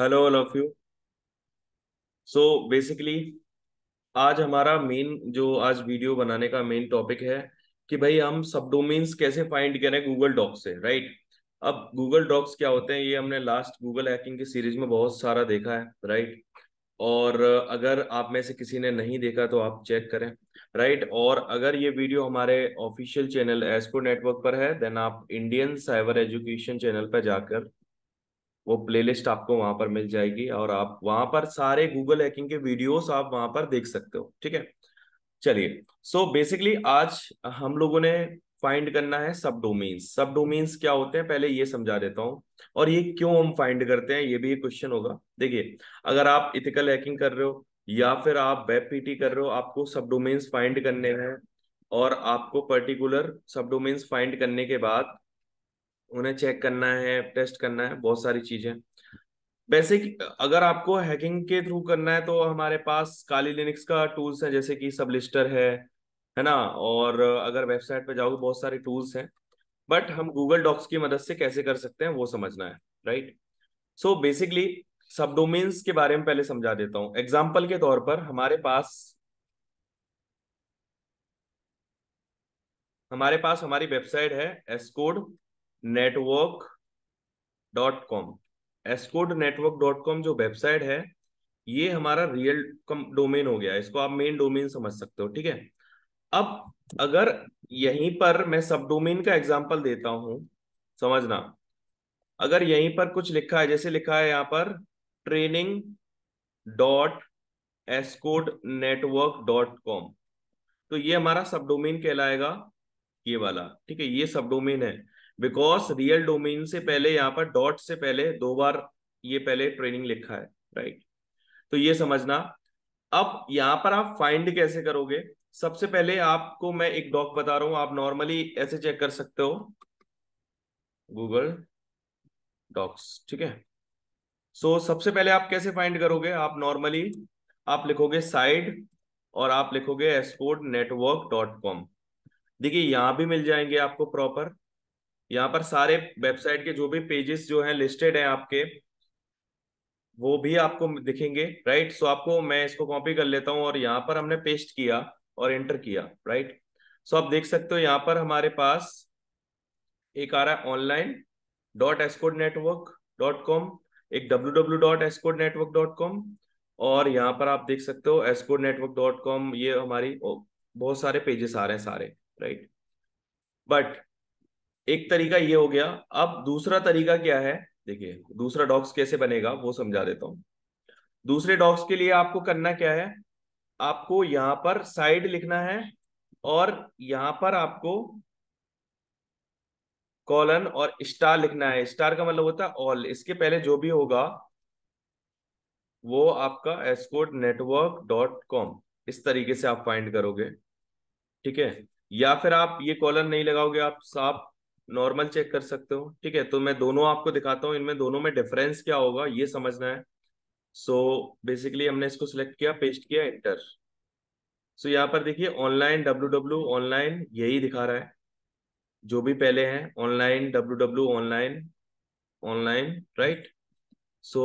Hello all of you so basically आज हमारा main जो आज वीडियो बनाने का मेन टॉपिक है कि भाई हम सब डोमेन्स कैसे फाइंड करें गूगल डॉक्स से राइट अब गूगल डॉक्स क्या होते हैं ये हमने लास्ट गूगल हैकिंग की सीरीज में बहुत सारा देखा है राइट और अगर आप में से किसी ने नहीं देखा तो आप चेक करें राइट और अगर ये वीडियो हमारे ऑफिशियल चैनल एस्को नेटवर्क पर है देन आप इंडियन साइबर एजुकेशन चैनल पर जाकर वो प्लेलिस्ट आपको वहां पर मिल जाएगी और आप वहां पर सारे गूगल हैकिंग के वीडियोस आप वहां पर देख सकते हो ठीक है चलिए सो बेसिकली आज हम लोगों ने फाइंड करना है सब डोमेन्स सब डोमेन्स क्या होते हैं पहले ये समझा देता हूँ और ये क्यों हम फाइंड करते हैं ये भी एक क्वेश्चन होगा देखिए अगर आप इथिकल हैकिंग कर रहे हो या फिर आप वेब पीटी कर रहे हो आपको सब डोमेन्स फाइंड करने हैं और आपको पर्टिकुलर सब डोमेन्स फाइंड करने के बाद उन्हें चेक करना है टेस्ट करना है बहुत सारी चीजें वैसे कि अगर आपको हैकिंग के थ्रू करना है तो हमारे पास काली लिनिक्स का टूल्स है जैसे कि सबलिस्टर है है ना और अगर वेबसाइट पर जाओगे बहुत सारे टूल्स हैं बट हम गूगल डॉक्स की मदद से कैसे कर सकते हैं वो समझना है राइट सो बेसिकली सब डोमेन्स के बारे में पहले समझा देता हूँ एग्जाम्पल के तौर पर हमारे पास हमारे पास हमारी वेबसाइट है escode network dot com escode network dot com जो वेबसाइट है ये हमारा रियल डोमेन हो गया इसको आप मेन डोमेन समझ सकते हो ठीक है अब अगर यहीं पर मैं सब डोमेन का एग्जाम्पल देता हूं समझना अगर यहीं पर कुछ लिखा है जैसे लिखा है यहाँ पर training dot escode network dot com तो ये हमारा सब डोमेन कहलाएगा ये वाला ठीक है ये सब डोमेन है बिकॉज रियल डोमेन से पहले यहाँ पर डॉट से पहले दो बार ये पहले ट्रेनिंग लिखा है राइट right? तो ये समझना अब यहाँ पर आप फाइंड कैसे करोगे सबसे पहले आपको मैं एक डॉक बता रहा हूं आप नॉर्मली ऐसे चेक कर सकते हो गूगल डॉक्स ठीक है सो so, सबसे पहले आप कैसे फाइंड करोगे आप नॉर्मली आप लिखोगे साइड और आप लिखोगे एसकोड नेटवर्क डॉट कॉम देखिए यहां भी मिल जाएंगे आपको प्रॉपर यहाँ पर सारे वेबसाइट के जो भी पेजेस जो हैं लिस्टेड हैं आपके वो भी आपको दिखेंगे राइट सो आपको मैं इसको कॉपी कर लेता हूँ और यहाँ पर हमने पेस्ट किया और एंटर किया राइट सो आप देख सकते हो यहाँ पर हमारे पास एक आ रहा है online dot escode network dot com एक W W dot escode network dot com और यहाँ पर आप देख सकते हो एसकोड नेटवर्क डॉट कॉम ये हमारी बहुत सारे पेजेस आ रहे हैं सारे राइट बट एक तरीका ये हो गया अब दूसरा तरीका क्या है देखिए दूसरा डॉक्स कैसे बनेगा वो समझा देता हूं दूसरे डॉक्स के लिए आपको करना क्या है आपको यहां पर साइड लिखना है और यहां पर आपको कॉलन और स्टार लिखना है स्टार का मतलब होता है ऑल इसके पहले जो भी होगा वो आपका एस्कोट नेटवर्क डॉट कॉम इस तरीके से आप फाइंड करोगे ठीक है या फिर आप ये कॉलन नहीं लगाओगे आप साफ नॉर्मल चेक कर सकते हो ठीक है तो मैं दोनों आपको दिखाता हूँ इनमें दोनों में डिफरेंस क्या होगा ये समझना है सो so, बेसिकली हमने इसको सिलेक्ट किया पेस्ट किया एंटर सो so, यहाँ पर देखिए ऑनलाइन डब्ल्यू डब्ल्यू ऑनलाइन यही दिखा रहा है जो भी पहले हैं online W W online online right so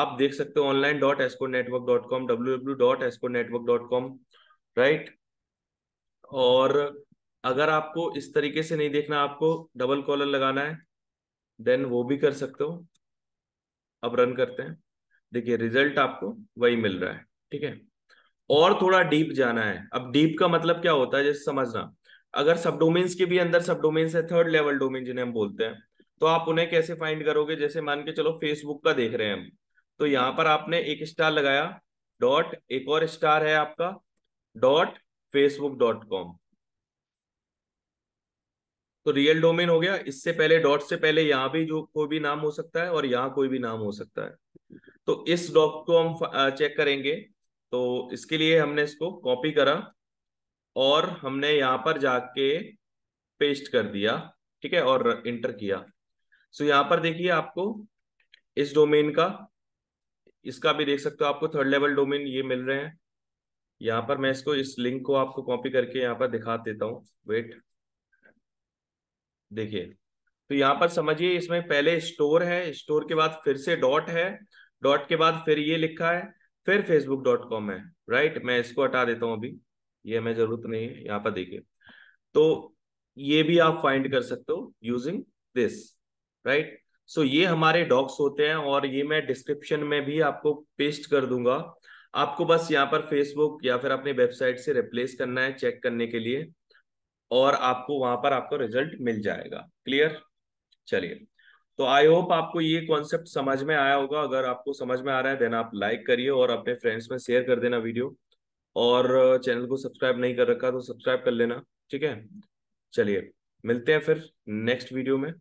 आप देख सकते हो online dot esco network dot com W W dot esco network dot com right और अगर आपको इस तरीके से नहीं देखना आपको डबल कॉलर लगाना है देन वो भी कर सकते हो अब रन करते हैं देखिए रिजल्ट आपको वही मिल रहा है ठीक है और थोड़ा डीप जाना है अब डीप का मतलब क्या होता है जैसे समझना अगर सब डोमेन्स के भी अंदर सब डोमेन्स है थर्ड लेवल डोमेन जिन्हें हम बोलते हैं तो आप उन्हें कैसे फाइंड करोगे जैसे मान के चलो फेसबुक का देख रहे हैं हम तो यहाँ पर आपने एक स्टार लगाया डॉट एक और स्टार है आपका डॉट फेसबुक डॉट कॉम तो रियल डोमेन हो गया इससे पहले डॉट से पहले यहाँ भी जो कोई भी नाम हो सकता है और यहाँ कोई भी नाम हो सकता है तो इस डॉट को हम चेक करेंगे तो इसके लिए हमने इसको कॉपी करा और हमने यहाँ पर जाके पेस्ट कर दिया ठीक है और इंटर किया सो यहाँ पर देखिए आपको इस डोमेन का इसका भी देख सकते हो आपको थर्ड लेवल डोमेन ये मिल रहे हैं यहाँ पर मैं इसको इस लिंक को आपको कॉपी करके यहाँ पर दिखा देता हूँ वेट देखिए तो यहाँ पर समझिए इसमें पहले स्टोर है स्टोर के बाद फिर से डॉट है डॉट के बाद फिर ये लिखा है फिर फेसबुक डॉट कॉम है राइट मैं इसको हटा देता हूँ अभी ये हमें जरूरत नहीं है यहाँ पर देखिए तो ये भी आप फाइंड कर सकते हो यूजिंग दिस राइट सो ये हमारे डॉक्स होते हैं और ये मैं डिस्क्रिप्शन में भी आपको पेस्ट कर दूंगा आपको बस यहाँ पर फेसबुक या फिर अपने वेबसाइट से रिप्लेस करना है चेक करने के लिए और आपको वहां पर आपको रिजल्ट मिल जाएगा क्लियर चलिए तो आई होप आपको ये कॉन्सेप्ट समझ में आया होगा अगर आपको समझ में आ रहा है देन आप लाइक करिए और अपने फ्रेंड्स में शेयर कर देना वीडियो और चैनल को सब्सक्राइब नहीं कर रखा तो सब्सक्राइब कर लेना ठीक है चलिए मिलते हैं फिर नेक्स्ट वीडियो में